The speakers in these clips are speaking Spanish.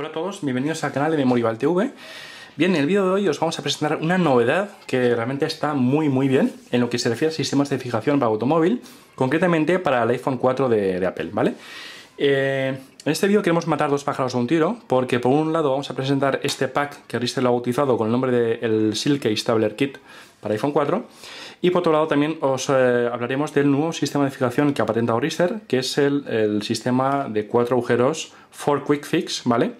Hola a todos, bienvenidos al canal de Memorival TV. Bien, en el vídeo de hoy os vamos a presentar una novedad que realmente está muy muy bien en lo que se refiere a sistemas de fijación para automóvil, concretamente para el iPhone 4 de, Apple, ¿vale? Eh, en este vídeo queremos matar dos pájaros de un tiro, porque por un lado vamos a presentar este pack que Rister lo ha bautizado con el nombre del Silk Silke Stabler Kit para iPhone 4, y por otro lado también os eh, hablaremos del nuevo sistema de fijación que ha patentado Rister, que es el, el sistema de cuatro agujeros for Quick Fix, ¿vale?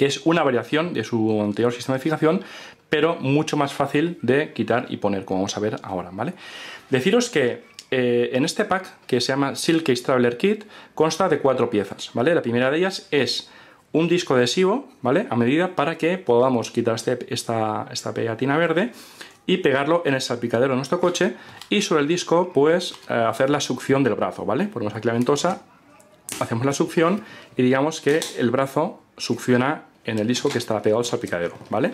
que es una variación de su anterior sistema de fijación, pero mucho más fácil de quitar y poner, como vamos a ver ahora, ¿vale? Deciros que eh, en este pack, que se llama Case Traveler Kit, consta de cuatro piezas, ¿vale? La primera de ellas es un disco adhesivo, ¿vale? A medida para que podamos quitar este, esta, pegatina verde y pegarlo en el salpicadero de nuestro coche y sobre el disco, pues, eh, hacer la succión del brazo, ¿vale? Ponemos aquí la ventosa, hacemos la succión y digamos que el brazo succiona en el disco que está pegado al salpicadero, ¿vale?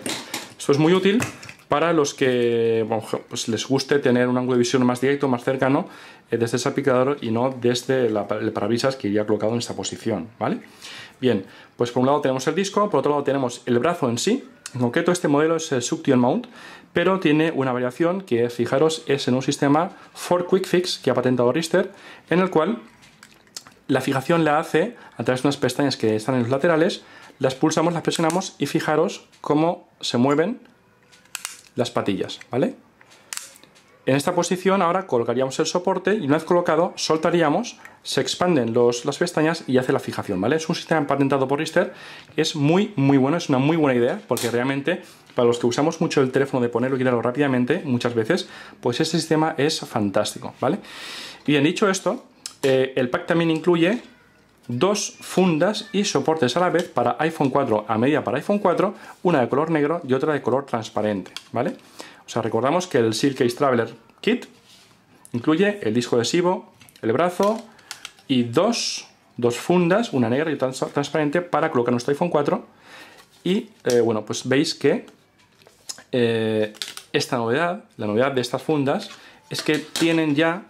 Esto es muy útil para los que pues les guste tener un ángulo de visión más directo, más cercano, eh, desde el salpicadero y no desde el parabrisas que iría colocado en esta posición, ¿vale? Bien, pues por un lado tenemos el disco, por otro lado tenemos el brazo en sí, en concreto este modelo es el Suction Mount, pero tiene una variación que, fijaros, es en un sistema for Quick Fix que ha patentado Rister, en el cual la fijación la hace a través de unas pestañas que están en los laterales, las pulsamos, las presionamos y fijaros cómo se mueven las patillas, ¿vale? En esta posición ahora colgaríamos el soporte y una vez colocado soltaríamos, se expanden los, las pestañas y hace la fijación, ¿vale? Es un sistema patentado por Rister, es muy muy bueno, es una muy buena idea porque realmente para los que usamos mucho el teléfono de ponerlo y quitarlo rápidamente, muchas veces, pues este sistema es fantástico, ¿vale? Bien, dicho esto, eh, el pack también incluye dos fundas y soportes a la vez para iPhone 4 a media para iPhone 4, una de color negro y otra de color transparente, ¿vale? O sea, recordamos que el Silk Case Traveler Kit incluye el disco adhesivo, el brazo y dos, dos fundas, una negra y otra transparente para colocar nuestro iPhone 4 y eh, bueno, pues veis que eh, esta novedad, la novedad de estas fundas es que tienen ya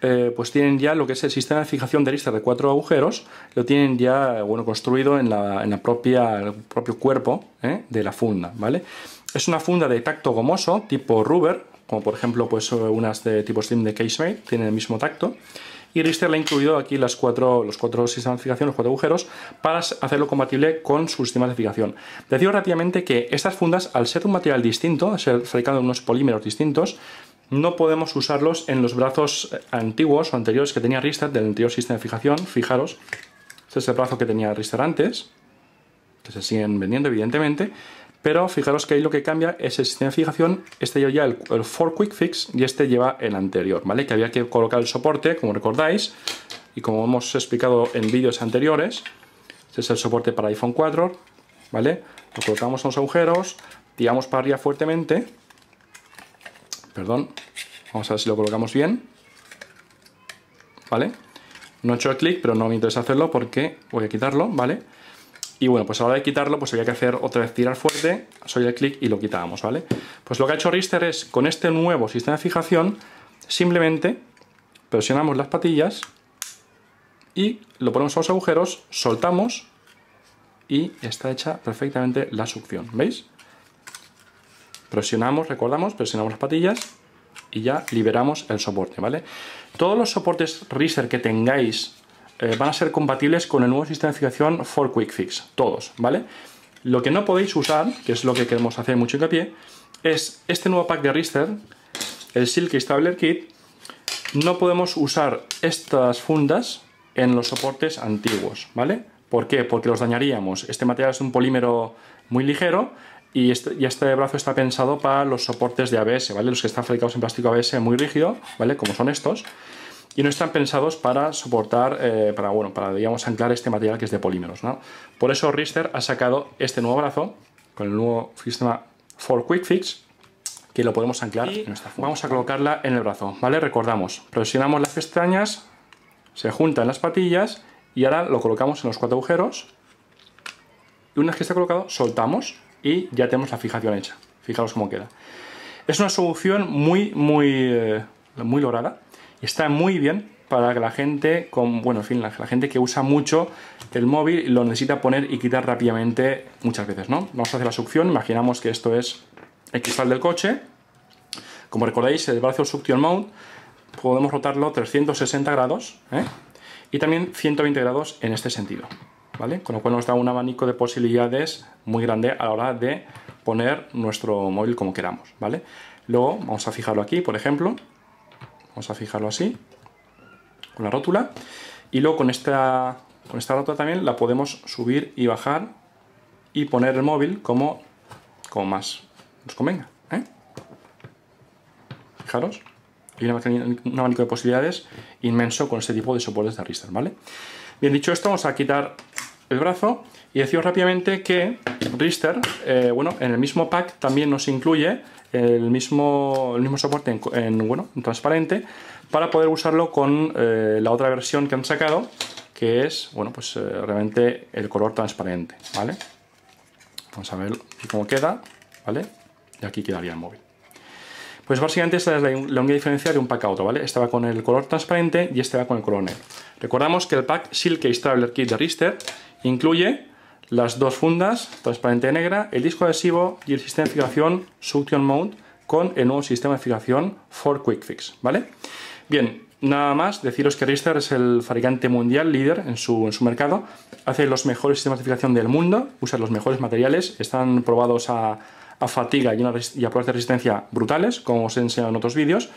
eh, pues tienen ya lo que es el sistema de fijación de rister de cuatro agujeros, lo tienen ya bueno, construido en, la, propia, el propio cuerpo ¿eh? de la funda. ¿vale? Es una funda de tacto gomoso tipo rubber, como por ejemplo pues, unas de tipo Steam de Casemate, tienen el mismo tacto. Y Rister le ha incluido aquí las cuatro, los cuatro sistemas de fijación, los cuatro agujeros, para hacerlo compatible con su sistema de fijación. Decido rápidamente que estas fundas, al ser un material distinto, al ser fabricado en unos polímeros distintos, no podemos usarlos en los brazos eh, antiguos o anteriores que tenía Ristar del anterior sistema de fijación. Fijaros, este es el brazo que tenía Rister antes, que se siguen vendiendo evidentemente, pero fijaros que ahí lo que cambia es el sistema de fijación. Este lleva ya el, el Quick Fix y este lleva el anterior, ¿vale? Que había que colocar el soporte, como recordáis, y como hemos explicado en vídeos anteriores, este es el soporte para iPhone 4, ¿vale? Lo colocamos en los agujeros, tiramos para arriba fuertemente Perdón. Vamos a ver si lo colocamos bien. ¿Vale? No he hecho el clic, pero no me interesa hacerlo porque voy a quitarlo, ¿vale? Y bueno, pues a la hora de quitarlo, pues había que hacer otra vez tirar fuerte, soy el clic y lo quitábamos, ¿vale? Pues lo que ha hecho Rister es, con este nuevo sistema de fijación, simplemente presionamos las patillas y lo ponemos a los agujeros, soltamos y está hecha perfectamente la succión, ¿veis? Presionamos, recordamos, presionamos las patillas y ya liberamos el soporte, ¿vale? Todos los soportes Riser que tengáis eh, van a ser compatibles con el nuevo sistema de fijación for Quick Fix, todos, ¿vale? Lo que no podéis usar, que es lo que queremos hacer mucho hincapié, es este nuevo pack de riser, el silk Stabler Kit, no podemos usar estas fundas en los soportes antiguos, ¿vale? ¿Por qué? Porque los dañaríamos. Este material es un polímero muy ligero, este, y este, brazo está pensado para los soportes de ABS, ¿vale? Los que están fabricados en plástico ABS muy rígido, ¿vale? Como son estos. Y no están pensados para soportar, eh, para, bueno, para, digamos, anclar este material que es de polímeros, ¿no? Por eso Rister ha sacado este nuevo brazo, con el nuevo sistema For Quick Fix, que lo podemos anclar en nuestra Vamos a colocarla en el brazo, ¿vale? Recordamos, presionamos las pestañas, se juntan las patillas y ahora lo colocamos en los cuatro agujeros. Y una vez que está colocado, soltamos y ya tenemos la fijación hecha. Fijaros cómo queda. Es una solución muy, muy, eh, muy lograda está muy bien para que la gente con, bueno, en fin, la, gente que usa mucho el móvil lo necesita poner y quitar rápidamente muchas veces, ¿no? Vamos a hacer la succión, imaginamos que esto es el cristal del coche. Como recordáis, el brazo suction mount podemos rotarlo 360 grados ¿eh? y también 120 grados en este sentido. Con lo cual nos da un abanico de posibilidades muy grande a la hora de poner nuestro móvil como queramos, ¿vale? Luego vamos a fijarlo aquí, por ejemplo. Vamos a fijarlo así, con la rótula. Y luego con esta, con esta rótula también la podemos subir y bajar y poner el móvil como, como más nos convenga. ¿eh? Fijaros, hay un abanico de posibilidades inmenso con este tipo de soportes de Arristar, ¿vale? Bien dicho esto, vamos a quitar el brazo y deciros rápidamente que Rister, eh, bueno, en el mismo pack también nos incluye el mismo, el mismo soporte en, bueno, transparente para poder usarlo con eh, la otra versión que han sacado que es, bueno, pues eh, realmente el color transparente, ¿vale? Vamos a ver cómo queda, ¿vale? Y aquí quedaría el móvil. Pues básicamente esta es la, la, única diferencia de un pack auto, ¿vale? Este va con el color transparente y este va con el color negro. Recordamos que el pack Silk Case Kit de Rister incluye las dos fundas, transparente y negra, el disco adhesivo y el sistema de fijación Suction Mode con el nuevo sistema de fijación for Quick Fix, ¿vale? Bien, nada más deciros que Rister es el fabricante mundial líder en su, en su mercado, hace los mejores sistemas de fijación del mundo, usa los mejores materiales, están probados a a fatiga y, a pruebas de resistencia brutales, como os he enseñado en otros vídeos.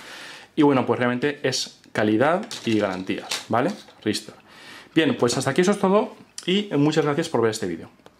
Y bueno, pues realmente es calidad y garantías, ¿vale? Risto. Bien, pues hasta aquí eso es todo y muchas gracias por ver este vídeo.